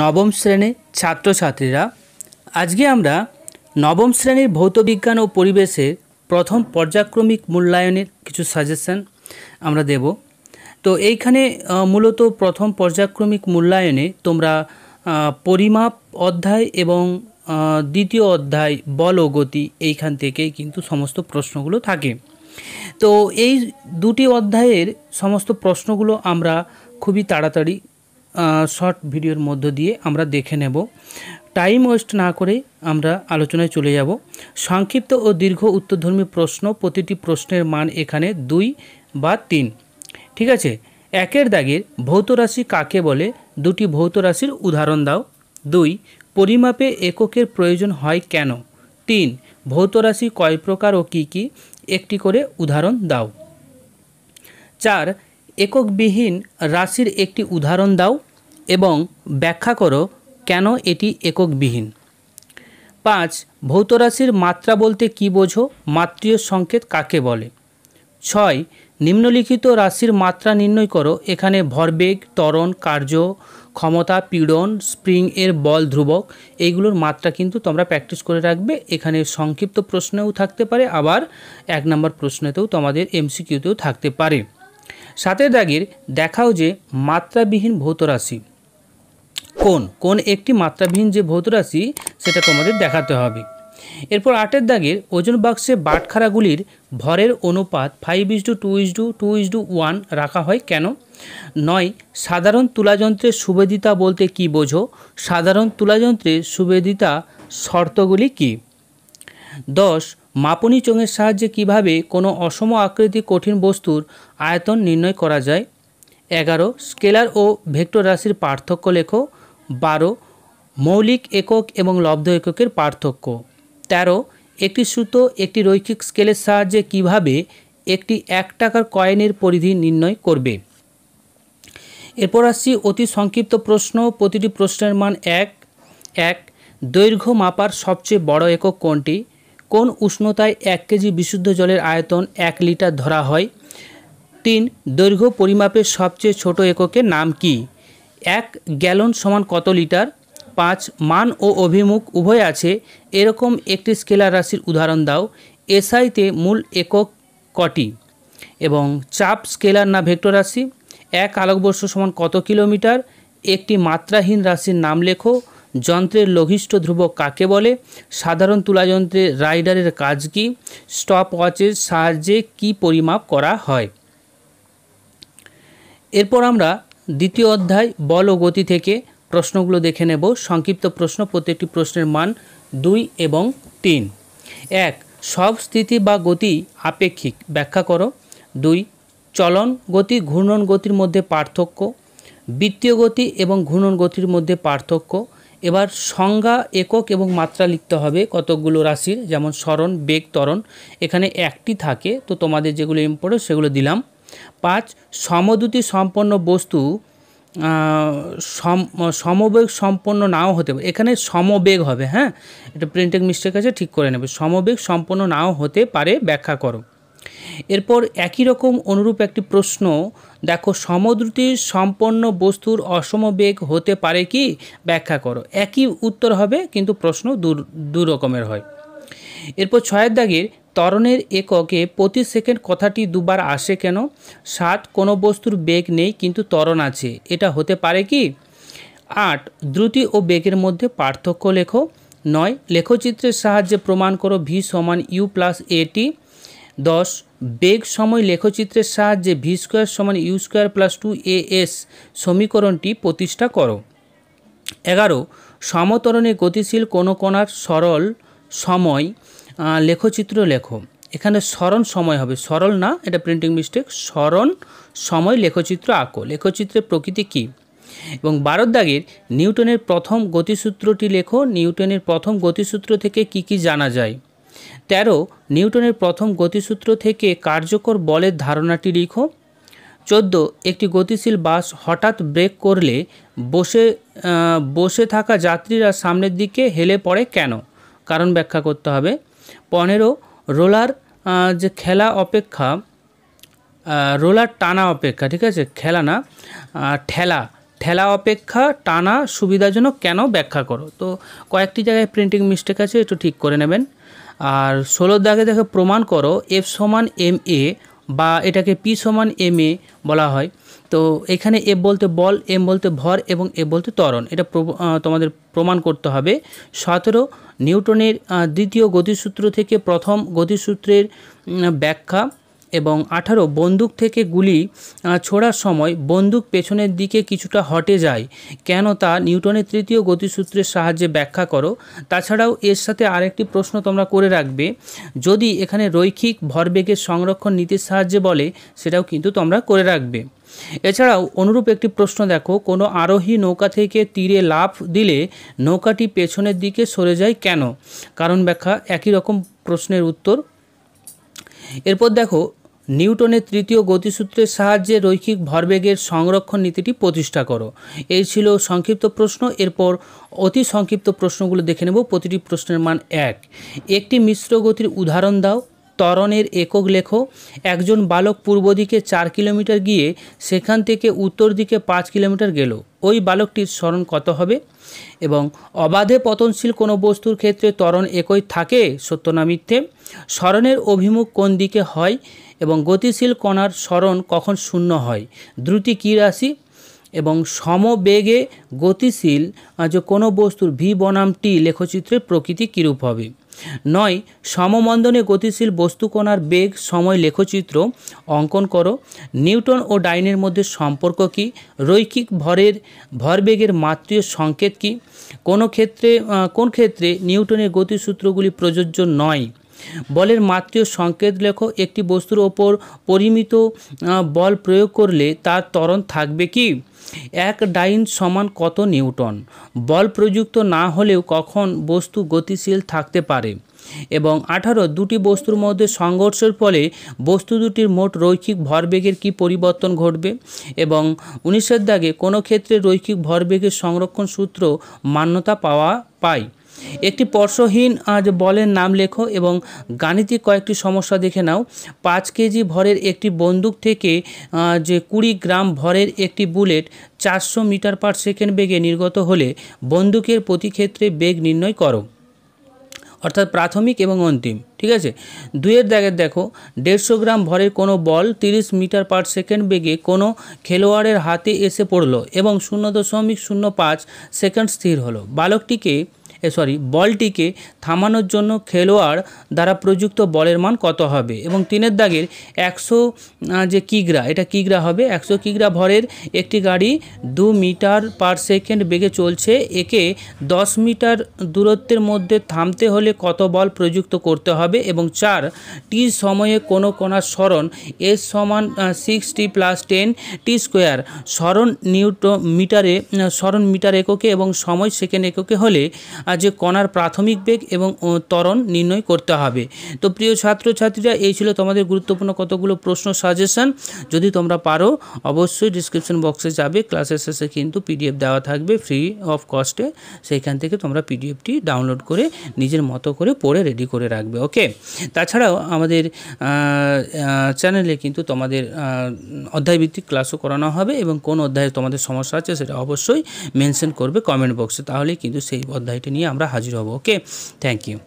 নবম শ্রেণীর ছাত্রছাত্রীরা আজকে আমরা নবম শ্রেণীর ভৌতবিজ্ঞান ও পরিবেশের প্রথম পর্যাক্রমিক মূল্যায়নের কিছু সাজেশন আমরা দেব তো এইখানে মূলত প্রথম পর্যাক্রমিক মূল্যায়নে তোমরা পরিমাপ অধ্যায় এবং দ্বিতীয় অধ্যায় বল ও গতি এইখান থেকেই কিন্তু সমস্ত প্রশ্নগুলো থাকে তো এই দুটি অধ্যায়ের সমস্ত প্রশ্নগুলো আমরা খুবই তাড়াতাড়ি শর্ট ভিডিওর মধ্য দিয়ে আমরা দেখে নেব টাইম ওয়েস্ট না করে আমরা আলোচনায় চলে যাব সংক্ষিপ্ত ও দীর্ঘ উত্তরধর্মী প্রশ্ন প্রতিটি প্রশ্নের মান এখানে দুই বা তিন ঠিক আছে একের দাগের ভৌত রাশি কাকে বলে দুটি ভৌত রাশির উদাহরণ দাও দুই পরিমাপে এককের প্রয়োজন হয় কেন তিন ভৌত রাশি কয় প্রকার ও কী কী একটি করে উদাহরণ দাও চার এককবিহীন রাশির একটি উদাহরণ দাও এবং ব্যাখ্যা করো কেন এটি এককবিহীন পাঁচ ভৌতরাশির মাত্রা বলতে কি বোঝো মাতৃয় সংকেত কাকে বলে ছয় নিম্নলিখিত রাশির মাত্রা নির্ণয় করো এখানে ভরবেগ ত্বরণ কার্য ক্ষমতা পীড়ন স্প্রিং এর বল ধ্রুবক এইগুলোর মাত্রা কিন্তু তোমরা প্র্যাকটিস করে রাখবে এখানে সংক্ষিপ্ত প্রশ্নেও থাকতে পারে আবার এক নম্বর প্রশ্নেতেও তোমাদের এমসিকিউতেও থাকতে পারে সাতের দাগের দেখাও যে মাত্রাবিহীন ভৌতরাশি কোন কোন একটি মাত্রাবিহীন যে ভৌত রাশি সেটা তোমাদের দেখাতে হবে এরপর আটের দাগের ওজন বাক্সে বাটখারাগুলির ভরের অনুপাত five is to two is to two is to one রাখা হয় কেন নয় সাধারণ তুলাযন্ত্রের সুবেদিতা বলতে কি বোঝো সাধারণ তুলাযন্ত্রের সুবেদিতা শর্তগুলি কি দশ মাপনি চোঙের সাহায্যে কিভাবে কোনো অসম আকৃতি কঠিন বস্তুর আয়তন নির্ণয় করা যায় এগারো স্কেলার ও ভেক্টর রাশির পার্থক্য লেখো বারো মৌলিক একক এবং লব্ধ এককের পার্থক্য ১৩ একটি সুতো একটি রৈখিক স্কেলের সাহায্যে কিভাবে একটি এক টাকার কয়েনের পরিধি নির্ণয় করবে এরপর আসছি অতি সংক্ষিপ্ত প্রশ্ন প্রতিটি প্রশ্নের মান এক এক দৈর্ঘ্য মাপার সবচেয়ে বড় একক কোনটি কোন উষ্ণতায় এক কেজি বিশুদ্ধ জলের আয়তন এক লিটার ধরা হয় তিন দৈর্ঘ্য পরিমাপের সবচেয়ে ছোট এককের নাম কী এক গ্যালন সমান কত লিটার পাঁচ মান ও অভিমুখ উভয় আছে এরকম একটি স্কেলার রাশির উদাহরণ দাও এসআইতে মূল একক কটি এবং চাপ স্কেলার না ভেক্টর রাশি এক আলোকবর্ষ সমান কত কিলোমিটার একটি মাত্রাহীন রাশির নাম লেখো যন্ত্রের লঘিষ্ঠ ধ্রুবক কাকে বলে সাধারণ তুলাযন্ত্রে রাইডারের কাজ কি স্টপ ওয়াচের সাহায্যে কি পরিমাপ করা হয় এরপর আমরা দ্বিতীয় অধ্যায় বল ও গতি থেকে প্রশ্নগুলো দেখে নেব সংক্ষিপ্ত প্রশ্ন প্রত্যেকটি প্রশ্নের মান দুই এবং তিন এক সব স্থিতি বা গতি আপেক্ষিক ব্যাখ্যা করো দুই চলন গতি ঘূর্ণন গতির মধ্যে পার্থক্য বৃত্তীয় গতি এবং ঘূর্ণন গতির মধ্যে পার্থক্য এবার সংজ্ঞা একক এবং মাত্রা লিখতে হবে কতকগুলো রাশির যেমন স্মরণ বেগ তরণ এখানে একটি থাকে তো তোমাদের যেগুলো ইম্পর্টেন্ট সেগুলো দিলাম পাঁচ সমদ্যুতি সম্পন্ন বস্তু সমবেগ সম্পন্ন নাও হতে পারে এখানে সমবেগ হবে হ্যাঁ এটা প্রিন্টিং মিস্টেক আছে ঠিক করে নেবে সমবেগ সম্পন্ন নাও হতে পারে ব্যাখ্যা করো এরপর একই রকম অনুরূপ একটি প্রশ্ন দেখো সমদ্রুতি সম্পন্ন বস্তুর অসমবেগ হতে পারে কি ব্যাখ্যা করো একই উত্তর হবে কিন্তু প্রশ্ন দু রকমের হয় এরপর ছয়ের দাগের ত্বরণের এককে প্রতি সেকেন্ড কথাটি দুবার আসে কেন সাত কোনো বস্তুর বেগ নেই কিন্তু ত্বরণ আছে এটা হতে পারে কি আট দ্রুতি ও বেগের মধ্যে পার্থক্য লেখো নয় লেখচিত্রের সাহায্যে প্রমাণ করো ভি সমান ইউ প্লাস এটি দশ বেগ সময় লেখচিত্রের সাহায্যে ভি স্কোয়ার সমান U square plus two A S সমীকরণটি প্রতিষ্ঠা করো এগারো সমতরণে গতিশীল কোনো কণার সরল সময় লেখচিত্র লেখো এখানে স্মরণ সময় হবে সরল না এটা প্রিন্টিং মিস্টেক স্মরণ সময় লেখচিত্র আঁকো লেখচিত্রের প্রকৃতি কী এবং বারোর দাগের নিউটনের প্রথম গতিসূত্রটি লেখো নিউটনের প্রথম গতিসূত্র থেকে কি কি জানা যায় তেরো নিউটনের প্রথম গতিসূত্র থেকে কার্যকর বলের ধারণাটি লিখো চোদ্দ একটি গতিশীল বাস হঠাৎ ব্রেক করলে বসে বসে থাকা যাত্রীরা সামনের দিকে হেলে পড়ে কেন কারণ ব্যাখ্যা করতে হবে পনেরো রোলার যে খেলা অপেক্ষা রোলার টানা অপেক্ষা ঠিক আছে খেলা না ঠেলা ঠেলা অপেক্ষা টানা সুবিধাজনক কেন ব্যাখ্যা করো তো কয়েকটি জায়গায় প্রিন্টিং মিস্টেক আছে একটু ঠিক করে নেবেন আর ষোলোর দাগে দেখে প্রমাণ করো এফ সমান এম এ বা এটাকে পি সমান এম এ বলা হয় তো এখানে এ বলতে বল এম বলতে ভর এবং এ বলতে ত্বরণ এটা তোমাদের প্রমাণ করতে হবে সতেরো নিউটনের দ্বিতীয় গতিসূত্র থেকে প্রথম গতিসূত্রের ব্যাখ্যা এবং আঠারো বন্দুক থেকে গুলি ছোড়ার সময় বন্দুক পেছনের দিকে কিছুটা হটে যায় কেন তা নিউটনের তৃতীয় গতিসূত্রের সাহায্যে ব্যাখ্যা করো তাছাড়াও এর সাথে আরেকটি প্রশ্ন তোমরা করে রাখবে যদি এখানে রৈখিক ভরবেগের সংরক্ষণ নীতির সাহায্যে বলে সেটাও কিন্তু তোমরা করে রাখবে এছাড়াও অনুরূপ একটি প্রশ্ন দেখো কোনো আরোহী নৌকা থেকে তীরে লাফ দিলে নৌকাটি পেছনের দিকে সরে যায় কেন কারণ ব্যাখ্যা একই রকম প্রশ্নের উত্তর এরপর দেখো নিউটনের তৃতীয় গতিসূত্রের সাহায্যে রৈখিক ভরবেগের সংরক্ষণ নীতিটি প্রতিষ্ঠা করো এই ছিল সংক্ষিপ্ত প্রশ্ন এরপর অতি সংক্ষিপ্ত প্রশ্নগুলো দেখে নেব প্রতিটি প্রশ্নের মান এক একটি মিশ্র গতির উদাহরণ দাও ত্বরণের একক লেখ একজন বালক পূর্ব দিকে চার কিলোমিটার গিয়ে সেখান থেকে উত্তর দিকে পাঁচ কিলোমিটার গেল ওই বালকটির স্মরণ কত হবে এবং অবাধে পতনশীল কোনো বস্তুর ক্ষেত্রে ত্বরণ একই থাকে সত্য না মিথ্যে স্মরণের অভিমুখ কোন দিকে হয় এবং গতিশীল কণার স্মরণ কখন শূন্য হয় দ্রুতি কী রাশি এবং সমবেগে গতিশীল যে কোনো বস্তুর ভি বনামটি লেখচিত্রের প্রকৃতি কীরূপ হবে নয় সমমন্দনে গতিশীল বস্তুকণার বেগ সময় লেখচিত্র অঙ্কন করো নিউটন ও ডাইনের মধ্যে সম্পর্ক কি রৈখিক ভরের ভরবেগের মাতৃয় সংকেত কি কোনো ক্ষেত্রে কোন ক্ষেত্রে নিউটনের গতিসূত্রগুলি প্রযোজ্য নয় বলের মাত্রীয় সংকেত লেখ একটি বস্তুর ওপর পরিমিত বল প্রয়োগ করলে তার ত্বরণ থাকবে কি এক ডাইন সমান কত নিউটন বল প্রযুক্ত না হলেও কখন বস্তু গতিশীল থাকতে পারে এবং আঠারো দুটি বস্তুর মধ্যে সংঘর্ষের ফলে বস্তু দুটির মোট রৈখিক ভরবেগের কি পরিবর্তন ঘটবে এবং উনিশের দাগে কোনো ক্ষেত্রে রৈখিক ভরবেগের সংরক্ষণ সূত্র মান্যতা পাওয়া পায় একটি পর্শহীন আজ বলের নাম লেখো এবং গাণিতিক কয়েকটি সমস্যা দেখে নাও পাঁচ কেজি ভরের একটি বন্দুক থেকে যে কুড়ি গ্রাম ভরের একটি বুলেট চারশো মিটার পার সেকেন্ড বেগে নির্গত হলে বন্দুকের প্রতি ক্ষেত্রে বেগ নির্ণয় করো অর্থাৎ প্রাথমিক এবং অন্তিম ঠিক আছে দুয়ের দাগের দেখো দেড়শো গ্রাম ভরের কোনো বল তিরিশ মিটার পার সেকেন্ড বেগে কোনো খেলোয়াড়ের হাতে এসে পড়ল এবং শূন্য দশমিক শূন্য পাঁচ সেকেন্ড স্থির হলো বালকটিকে সরি বলটিকে থামানোর জন্য খেলোয়াড় দ্বারা প্রযুক্ত বলের মান কত হবে এবং তিনের দাগের একশো যে কিগ্রা এটা কিগ্রা হবে একশো কিগ্রা ভরের একটি গাড়ি দু মিটার পার সেকেন্ড বেগে চলছে একে দশ মিটার দূরত্বের মধ্যে থামতে হলে কত বল প্রযুক্ত করতে হবে এবং চার টি সময়ে কোনো কোনার স্মরণ এস সমান six T plus ten T square স্মরণ নিউটো মিটারে স্মরণ মিটার এককে এবং সময় সেকেন্ড এককে হলে যে কণার প্রাথমিক বেগ এবং ত্বরণ নির্ণয় করতে হবে তো প্রিয় ছাত্রছাত্রীরা এই ছিল তোমাদের গুরুত্বপূর্ণ কতগুলো প্রশ্ন সাজেশন যদি তোমরা পারো অবশ্যই ডিসক্রিপশন বক্সে যাবে ক্লাসের শেষে কিন্তু পিডিএফ দেওয়া থাকবে ফ্রি অফ কস্টে সেইখান থেকে তোমরা পিডিএফটি ডাউনলোড করে নিজের মতো করে পড়ে রেডি করে রাখবে ওকে তাছাড়াও আমাদের চ্যানেলে কিন্তু তোমাদের অধ্যায়ভিত্তিক ক্লাসও করানো হবে এবং কোন অধ্যায়ে তোমাদের সমস্যা আছে সেটা অবশ্যই মেনশন করবে কমেন্ট বক্সে তাহলে কিন্তু সেই অধ্যায়টি নিয়ে আমরা হাজির হব ওকে থ্যাংক ইউ